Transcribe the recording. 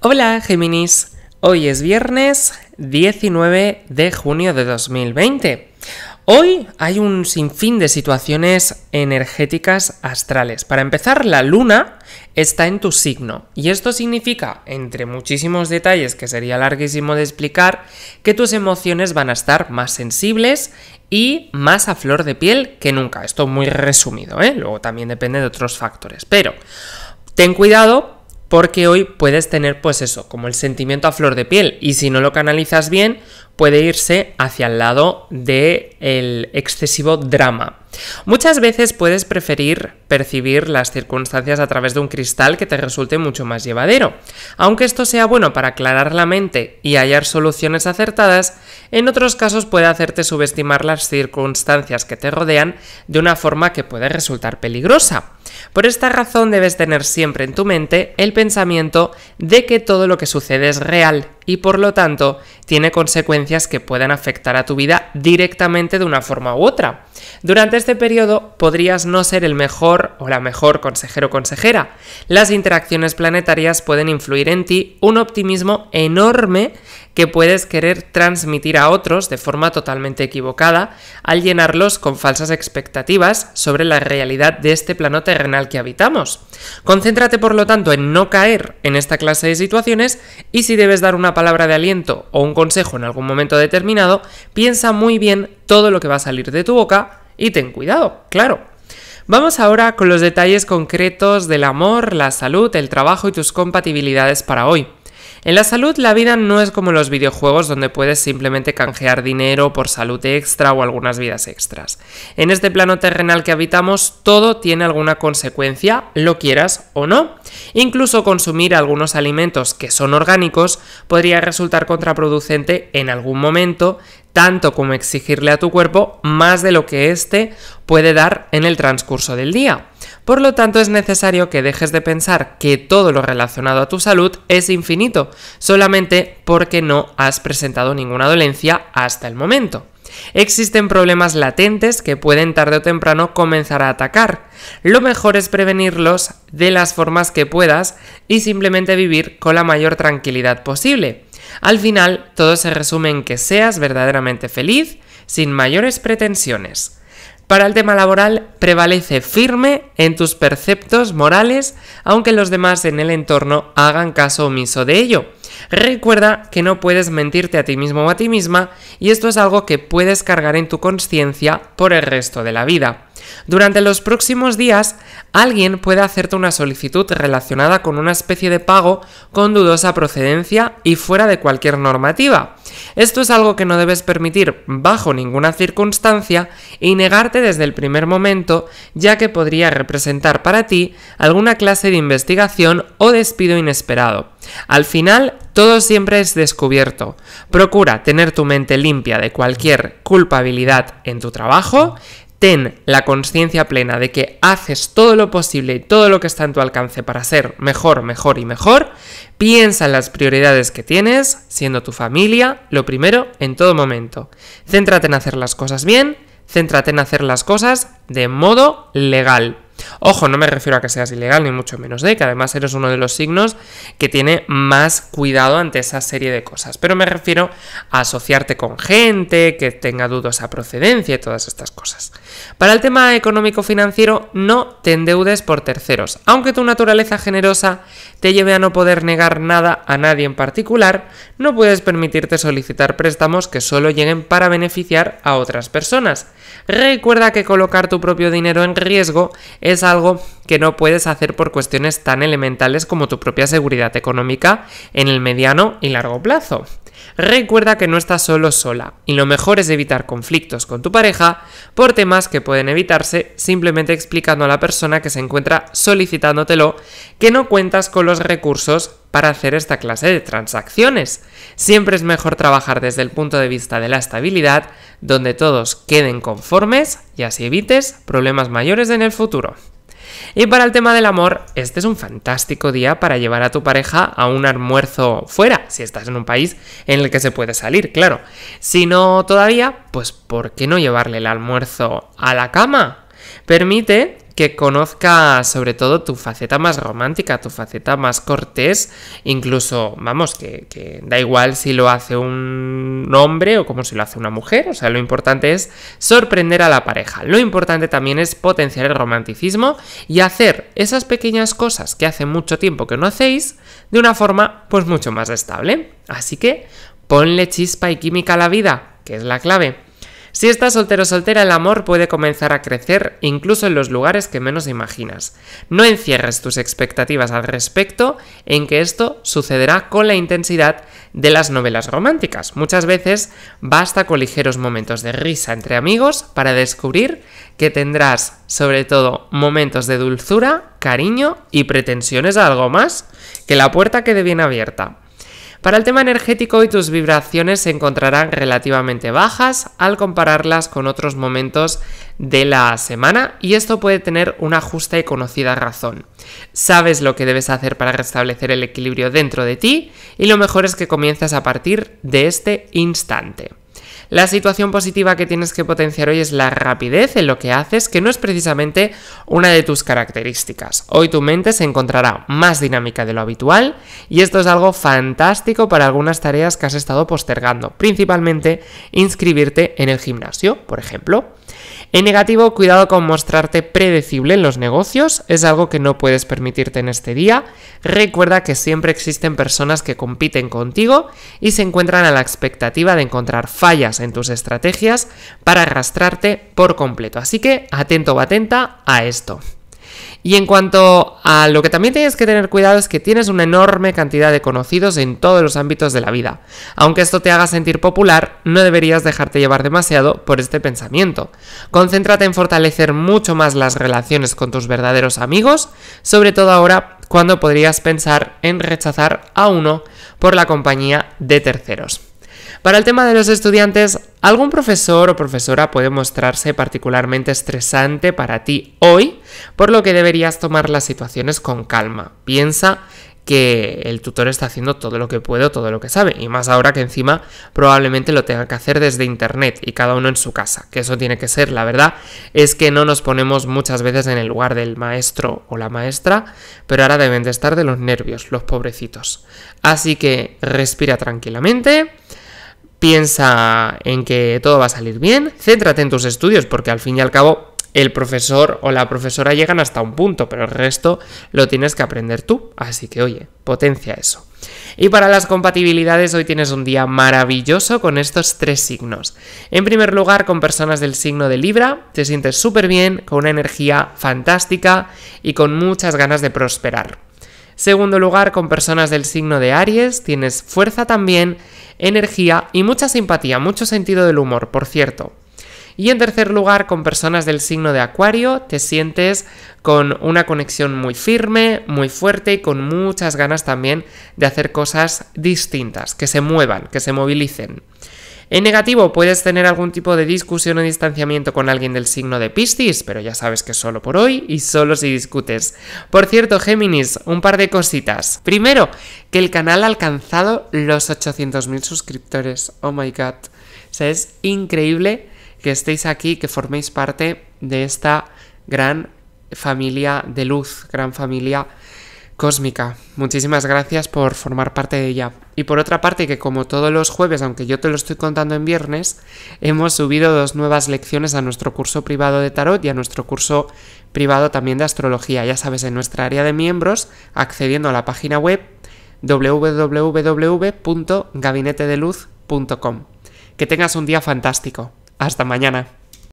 Hola Géminis, hoy es viernes 19 de junio de 2020. Hoy hay un sinfín de situaciones energéticas astrales. Para empezar, la luna está en tu signo y esto significa, entre muchísimos detalles que sería larguísimo de explicar, que tus emociones van a estar más sensibles y más a flor de piel que nunca. Esto muy resumido, ¿eh? luego también depende de otros factores. Pero ten cuidado porque hoy puedes tener pues eso, como el sentimiento a flor de piel y si no lo canalizas bien puede irse hacia el lado del excesivo drama. Muchas veces puedes preferir percibir las circunstancias a través de un cristal que te resulte mucho más llevadero. Aunque esto sea bueno para aclarar la mente y hallar soluciones acertadas, en otros casos puede hacerte subestimar las circunstancias que te rodean de una forma que puede resultar peligrosa. Por esta razón debes tener siempre en tu mente el pensamiento de que todo lo que sucede es real y por lo tanto tiene consecuencias que puedan afectar a tu vida directamente de una forma u otra. Durante este periodo podrías no ser el mejor o la mejor consejero o consejera. Las interacciones planetarias pueden influir en ti un optimismo enorme que puedes querer transmitir a otros de forma totalmente equivocada al llenarlos con falsas expectativas sobre la realidad de este plano terrenal que habitamos. Concéntrate por lo tanto en no caer en esta clase de situaciones y si debes dar una palabra de aliento o un consejo en algún momento determinado, piensa muy bien todo lo que va a salir de tu boca y ten cuidado, claro. Vamos ahora con los detalles concretos del amor, la salud, el trabajo y tus compatibilidades para hoy. En la salud la vida no es como los videojuegos donde puedes simplemente canjear dinero por salud extra o algunas vidas extras. En este plano terrenal que habitamos todo tiene alguna consecuencia, lo quieras o no. Incluso consumir algunos alimentos que son orgánicos podría resultar contraproducente en algún momento, tanto como exigirle a tu cuerpo más de lo que éste puede dar en el transcurso del día. Por lo tanto, es necesario que dejes de pensar que todo lo relacionado a tu salud es infinito, solamente porque no has presentado ninguna dolencia hasta el momento. Existen problemas latentes que pueden tarde o temprano comenzar a atacar. Lo mejor es prevenirlos de las formas que puedas y simplemente vivir con la mayor tranquilidad posible. Al final, todo se resume en que seas verdaderamente feliz, sin mayores pretensiones. Para el tema laboral, prevalece firme en tus perceptos morales, aunque los demás en el entorno hagan caso omiso de ello. Recuerda que no puedes mentirte a ti mismo o a ti misma, y esto es algo que puedes cargar en tu conciencia por el resto de la vida. Durante los próximos días, alguien puede hacerte una solicitud relacionada con una especie de pago con dudosa procedencia y fuera de cualquier normativa. Esto es algo que no debes permitir bajo ninguna circunstancia y negarte desde el primer momento, ya que podría representar para ti alguna clase de investigación o despido inesperado. Al final, todo siempre es descubierto. Procura tener tu mente limpia de cualquier culpabilidad en tu trabajo, ten la conciencia plena de que haces todo lo posible y todo lo que está en tu alcance para ser mejor, mejor y mejor, piensa en las prioridades que tienes, siendo tu familia lo primero en todo momento. Céntrate en hacer las cosas bien, céntrate en hacer las cosas de modo legal. Ojo, no me refiero a que seas ilegal, ni mucho menos de ¿eh? que además eres uno de los signos que tiene más cuidado ante esa serie de cosas, pero me refiero a asociarte con gente que tenga dudas a procedencia y todas estas cosas. Para el tema económico-financiero, no te endeudes por terceros, aunque tu naturaleza generosa te lleve a no poder negar nada a nadie en particular, no puedes permitirte solicitar préstamos que solo lleguen para beneficiar a otras personas. Recuerda que colocar tu propio dinero en riesgo es algo que no puedes hacer por cuestiones tan elementales como tu propia seguridad económica en el mediano y largo plazo. Recuerda que no estás solo sola y lo mejor es evitar conflictos con tu pareja por temas que pueden evitarse simplemente explicando a la persona que se encuentra solicitándotelo que no cuentas con los recursos para hacer esta clase de transacciones. Siempre es mejor trabajar desde el punto de vista de la estabilidad, donde todos queden conformes y así evites problemas mayores en el futuro. Y para el tema del amor, este es un fantástico día para llevar a tu pareja a un almuerzo fuera, si estás en un país en el que se puede salir, claro. Si no todavía, pues ¿por qué no llevarle el almuerzo a la cama? Permite que conozca sobre todo tu faceta más romántica, tu faceta más cortés, incluso, vamos, que, da igual si lo hace un hombre o como si lo hace una mujer, o sea, lo importante es sorprender a la pareja, lo importante también es potenciar el romanticismo y hacer esas pequeñas cosas que hace mucho tiempo que no hacéis de una forma pues mucho más estable. Así que ponle chispa y química a la vida, que es la clave. Si estás soltero o soltera, el amor puede comenzar a crecer incluso en los lugares que menos imaginas. No encierres tus expectativas al respecto en que esto sucederá con la intensidad de las novelas románticas. Muchas veces basta con ligeros momentos de risa entre amigos para descubrir que tendrás sobre todo momentos de dulzura, cariño y pretensiones a algo más, que la puerta quede bien abierta. Para el tema energético hoy tus vibraciones se encontrarán relativamente bajas al compararlas con otros momentos de la semana y esto puede tener una justa y conocida razón. Sabes lo que debes hacer para restablecer el equilibrio dentro de ti y lo mejor es que comiences a partir de este instante. La situación positiva que tienes que potenciar hoy es la rapidez en lo que haces, que no es precisamente una de tus características. Hoy tu mente se encontrará más dinámica de lo habitual y esto es algo fantástico para algunas tareas que has estado postergando, principalmente inscribirte en el gimnasio, por ejemplo. En negativo, cuidado con mostrarte predecible en los negocios, es algo que no puedes permitirte en este día. Recuerda que siempre existen personas que compiten contigo y se encuentran a la expectativa de encontrar fallas en tus estrategias para arrastrarte por completo. Así que atento o atenta a esto. Y en cuanto a lo que también tienes que tener cuidado es que tienes una enorme cantidad de conocidos en todos los ámbitos de la vida. Aunque esto te haga sentir popular, no deberías dejarte llevar demasiado por este pensamiento. Concéntrate en fortalecer mucho más las relaciones con tus verdaderos amigos, sobre todo ahora cuando podrías pensar en rechazar a uno por la compañía de terceros. Para el tema de los estudiantes, ¿algún profesor o profesora puede mostrarse particularmente estresante para ti hoy? Por lo que deberías tomar las situaciones con calma. Piensa que el tutor está haciendo todo lo que puede todo lo que sabe, y más ahora que encima probablemente lo tenga que hacer desde internet y cada uno en su casa, que eso tiene que ser, la verdad es que no nos ponemos muchas veces en el lugar del maestro o la maestra, pero ahora deben de estar de los nervios, los pobrecitos. Así que respira tranquilamente, piensa en que todo va a salir bien, céntrate en tus estudios porque al fin y al cabo el profesor o la profesora llegan hasta un punto, pero el resto lo tienes que aprender tú. Así que oye, potencia eso. Y para las compatibilidades hoy tienes un día maravilloso con estos tres signos. En primer lugar, con personas del signo de Libra, te sientes súper bien, con una energía fantástica y con muchas ganas de prosperar. Segundo lugar, con personas del signo de Aries, tienes fuerza también energía y mucha simpatía, mucho sentido del humor, por cierto. Y en tercer lugar, con personas del signo de Acuario te sientes con una conexión muy firme, muy fuerte y con muchas ganas también de hacer cosas distintas, que se muevan, que se movilicen. En negativo, puedes tener algún tipo de discusión o distanciamiento con alguien del signo de Piscis, pero ya sabes que solo por hoy y solo si discutes. Por cierto, Géminis, un par de cositas. Primero, que el canal ha alcanzado los 800.000 suscriptores. Oh my god. O sea, es increíble que estéis aquí, que forméis parte de esta gran familia de luz, gran familia Cósmica, muchísimas gracias por formar parte de ella. Y por otra parte, que como todos los jueves, aunque yo te lo estoy contando en viernes, hemos subido dos nuevas lecciones a nuestro curso privado de tarot y a nuestro curso privado también de astrología. Ya sabes, en nuestra área de miembros, accediendo a la página web www.gabinetedeluz.com. Que tengas un día fantástico. Hasta mañana.